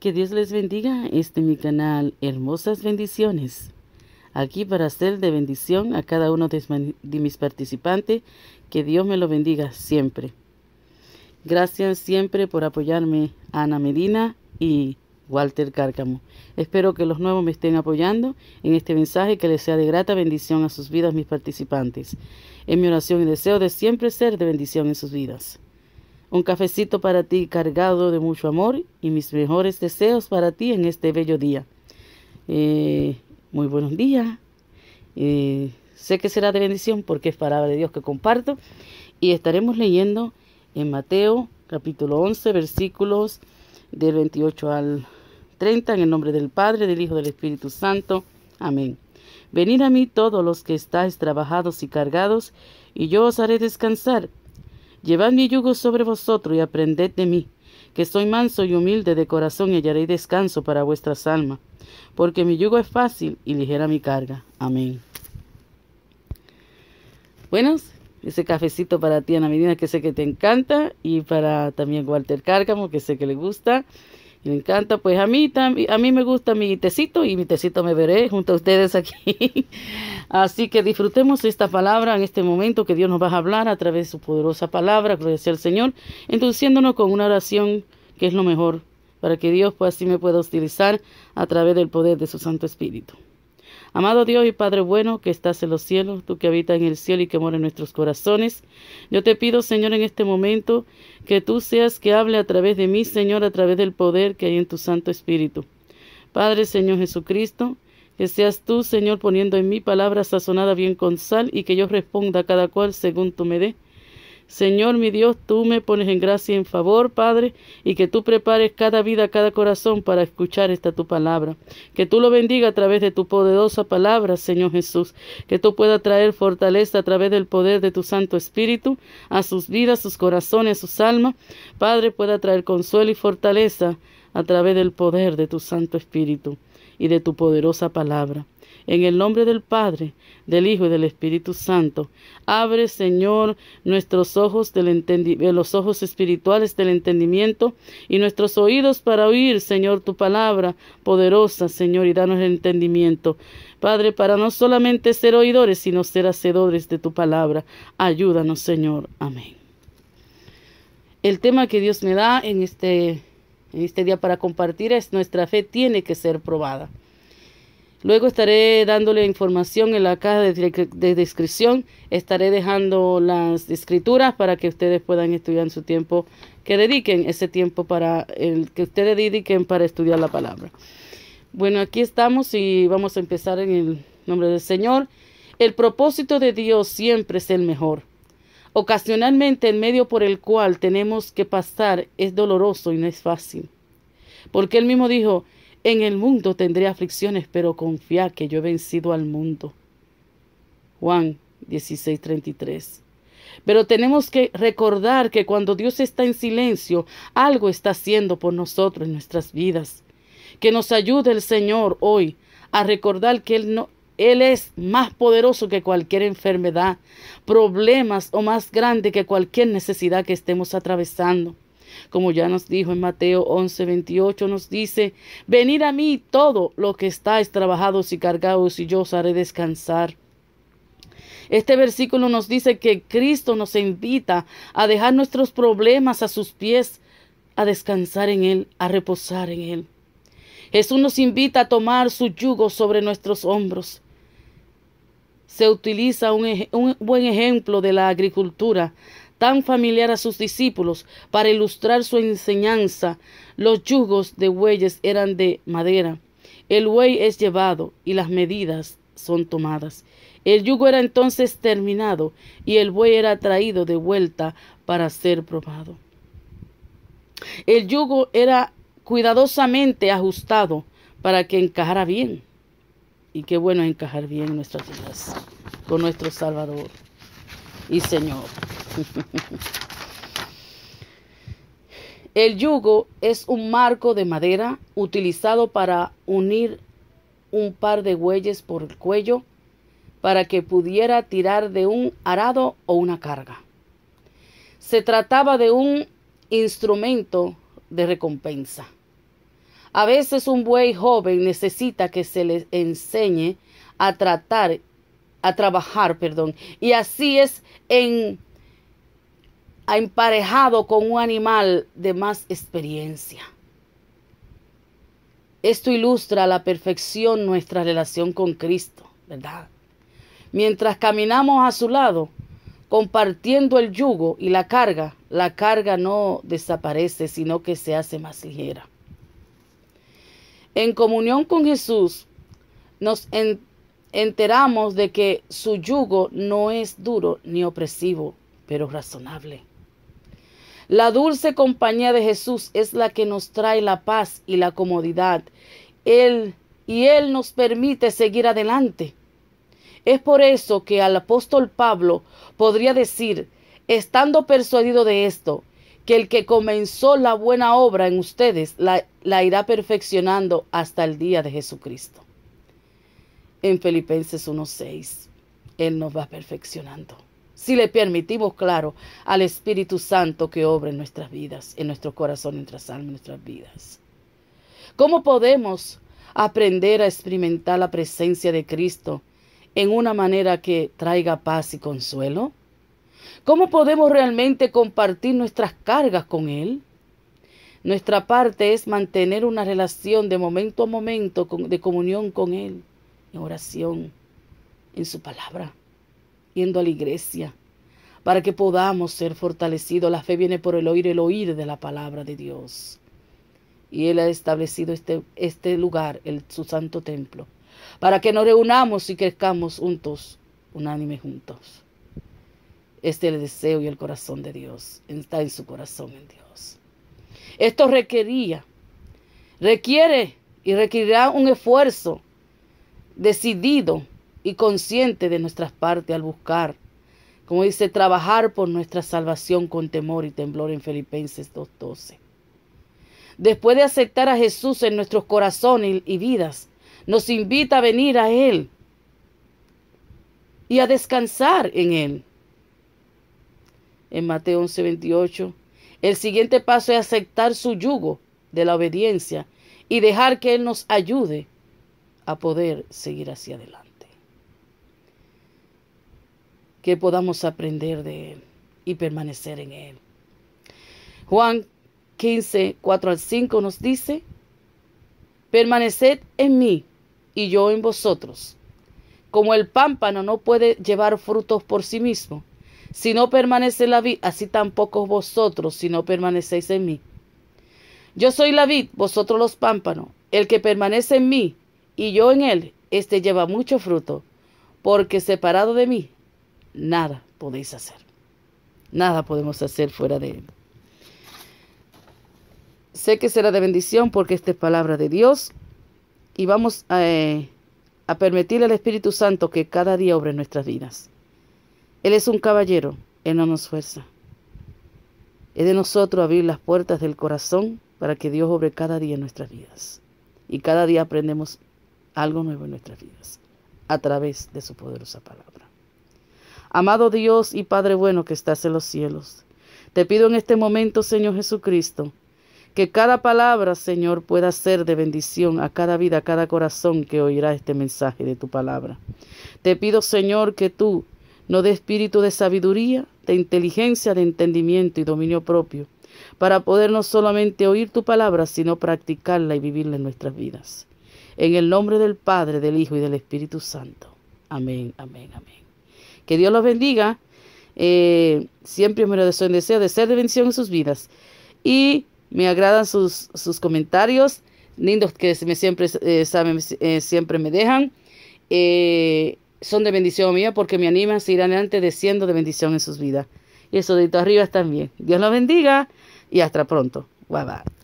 Que Dios les bendiga este mi canal. Hermosas bendiciones. Aquí para hacer de bendición a cada uno de mis participantes. Que Dios me lo bendiga siempre. Gracias siempre por apoyarme Ana Medina y Walter Cárcamo. Espero que los nuevos me estén apoyando en este mensaje que les sea de grata bendición a sus vidas, mis participantes. En mi oración y deseo de siempre ser de bendición en sus vidas. Un cafecito para ti cargado de mucho amor y mis mejores deseos para ti en este bello día. Eh, muy buenos días. Eh, sé que será de bendición porque es palabra de Dios que comparto. Y estaremos leyendo en Mateo capítulo 11 versículos del 28 al 30 en el nombre del Padre, del Hijo, del Espíritu Santo. Amén. Venid a mí todos los que estáis trabajados y cargados, y yo os haré descansar. Llevad mi yugo sobre vosotros y aprended de mí, que soy manso y humilde de corazón y hallaré descanso para vuestras almas, porque mi yugo es fácil y ligera mi carga. Amén. Buenos, ese cafecito para ti, Ana Medina, que sé que te encanta, y para también Walter Cárcamo, que sé que le gusta me encanta, pues a mí, a mí me gusta mi tecito y mi tecito me veré junto a ustedes aquí. Así que disfrutemos esta palabra en este momento que Dios nos va a hablar a través de su poderosa palabra, gloria al Señor, introduciéndonos con una oración que es lo mejor, para que Dios pues así me pueda utilizar a través del poder de su Santo Espíritu. Amado Dios y Padre bueno que estás en los cielos, tú que habitas en el cielo y que mora en nuestros corazones, yo te pido, Señor, en este momento que tú seas que hable a través de mí, Señor, a través del poder que hay en tu Santo Espíritu. Padre, Señor Jesucristo, que seas tú, Señor, poniendo en mí palabra sazonada bien con sal y que yo responda a cada cual según tú me dé. Señor mi Dios, tú me pones en gracia y en favor, Padre, y que tú prepares cada vida, cada corazón para escuchar esta tu palabra. Que tú lo bendiga a través de tu poderosa palabra, Señor Jesús. Que tú pueda traer fortaleza a través del poder de tu Santo Espíritu a sus vidas, sus corazones, sus almas. Padre, pueda traer consuelo y fortaleza a través del poder de tu Santo Espíritu y de tu poderosa palabra. En el nombre del Padre, del Hijo y del Espíritu Santo. Abre, Señor, nuestros ojos eh, los ojos espirituales del entendimiento y nuestros oídos para oír, Señor, tu palabra poderosa, Señor, y danos el entendimiento. Padre, para no solamente ser oidores, sino ser hacedores de tu palabra. Ayúdanos, Señor. Amén. El tema que Dios me da en este, en este día para compartir es nuestra fe tiene que ser probada. Luego estaré dándole información en la caja de, descripción. Estaré dejando las escrituras para que ustedes puedan estudiar en su tiempo, que dediquen ese tiempo para el que ustedes dediquen para estudiar la palabra. Bueno, aquí estamos y vamos a empezar en el nombre del Señor. El propósito de Dios siempre es el mejor. Ocasionalmente el medio por el cual tenemos que pasar es doloroso y no es fácil. Porque Él mismo dijo, en el mundo tendré aflicciones, pero confía que yo he vencido al mundo. Juan 16:33. Pero tenemos que recordar que cuando Dios está en silencio, algo está haciendo por nosotros en nuestras vidas. Que nos ayude el Señor hoy a recordar que Él, no, Él es más poderoso que cualquier enfermedad, problemas o más grande que cualquier necesidad que estemos atravesando. Como ya nos dijo en Mateo 11, 28, nos dice, venid a mí todo lo que estáis trabajados y cargados y yo os haré descansar. Este versículo nos dice que Cristo nos invita a dejar nuestros problemas a sus pies, a descansar en Él, a reposar en Él. Jesús nos invita a tomar su yugo sobre nuestros hombros. Se utiliza un, un buen ejemplo de la agricultura tan familiar a sus discípulos para ilustrar su enseñanza. Los yugos de bueyes eran de madera. El buey es llevado y las medidas son tomadas. El yugo era entonces terminado y el buey era traído de vuelta para ser probado. El yugo era cuidadosamente ajustado para que encajara bien. Y qué bueno encajar bien nuestras vidas con nuestro Salvador y Señor. El yugo es un marco de madera utilizado para unir un par de bueyes por el cuello para que pudiera tirar de un arado o una carga. Se trataba de un instrumento de recompensa. A veces un buey joven necesita que se le enseñe a tratar, a trabajar, perdón, y así es en ha emparejado con un animal de más experiencia. Esto ilustra la perfección nuestra relación con Cristo, ¿verdad? Mientras caminamos a su lado, compartiendo el yugo y la carga, la carga no desaparece, sino que se hace más ligera. En comunión con Jesús, nos enteramos de que su yugo no es duro ni opresivo, pero razonable. La dulce compañía de Jesús es la que nos trae la paz y la comodidad. Él y Él nos permite seguir adelante. Es por eso que al apóstol Pablo podría decir, estando persuadido de esto, que el que comenzó la buena obra en ustedes la, la irá perfeccionando hasta el día de Jesucristo. En Filipenses 1.6, Él nos va perfeccionando si le permitimos, claro, al Espíritu Santo que obra en nuestras vidas, en nuestro corazón, en nuestras almas, en nuestras vidas. ¿Cómo podemos aprender a experimentar la presencia de Cristo en una manera que traiga paz y consuelo? ¿Cómo podemos realmente compartir nuestras cargas con Él? Nuestra parte es mantener una relación de momento a momento de comunión con Él, en oración, en su palabra a la iglesia, para que podamos ser fortalecidos. La fe viene por el oír, el oír de la palabra de Dios. Y Él ha establecido este, este lugar, el, su santo templo, para que nos reunamos y crezcamos juntos, unánime juntos. Este es el deseo y el corazón de Dios. Está en su corazón en Dios. Esto requería, requiere y requerirá un esfuerzo decidido y consciente de nuestras partes al buscar, como dice, trabajar por nuestra salvación con temor y temblor en Filipenses 2.12. Después de aceptar a Jesús en nuestros corazones y vidas, nos invita a venir a Él y a descansar en Él. En Mateo 11.28, el siguiente paso es aceptar su yugo de la obediencia y dejar que Él nos ayude a poder seguir hacia adelante que podamos aprender de Él y permanecer en Él. Juan 15, 4 al 5 nos dice, permaneced en mí y yo en vosotros. Como el pámpano no puede llevar frutos por sí mismo, si no permanece en la vid, así tampoco vosotros si no permanecéis en mí. Yo soy la vid, vosotros los pámpanos. El que permanece en mí y yo en él, éste lleva mucho fruto, porque separado de mí, nada podéis hacer. Nada podemos hacer fuera de Él. Sé que será de bendición porque esta es palabra de Dios y vamos eh, a, permitirle al Espíritu Santo que cada día obre nuestras vidas. Él es un caballero, Él no nos fuerza. Es de nosotros abrir las puertas del corazón para que Dios obre cada día en nuestras vidas. Y cada día aprendemos algo nuevo en nuestras vidas a través de su poderosa palabra. Amado Dios y Padre bueno que estás en los cielos, te pido en este momento, Señor Jesucristo, que cada palabra, Señor, pueda ser de bendición a cada vida, a cada corazón que oirá este mensaje de tu palabra. Te pido, Señor, que tú no dé espíritu de sabiduría, de inteligencia, de entendimiento y dominio propio, para poder no solamente oír tu palabra, sino practicarla y vivirla en nuestras vidas. En el nombre del Padre, del Hijo y del Espíritu Santo. Amén, amén, amén. Que Dios los bendiga. Eh, siempre me lo deseo, deseo de ser de bendición en sus vidas. Y me agradan sus, comentarios, lindos que me siempre, eh, saben, eh, siempre me dejan. son de bendición mía porque me animan a seguir adelante siendo de bendición en sus vidas. Y eso de arriba también. Dios los bendiga y hasta pronto. Bye bye.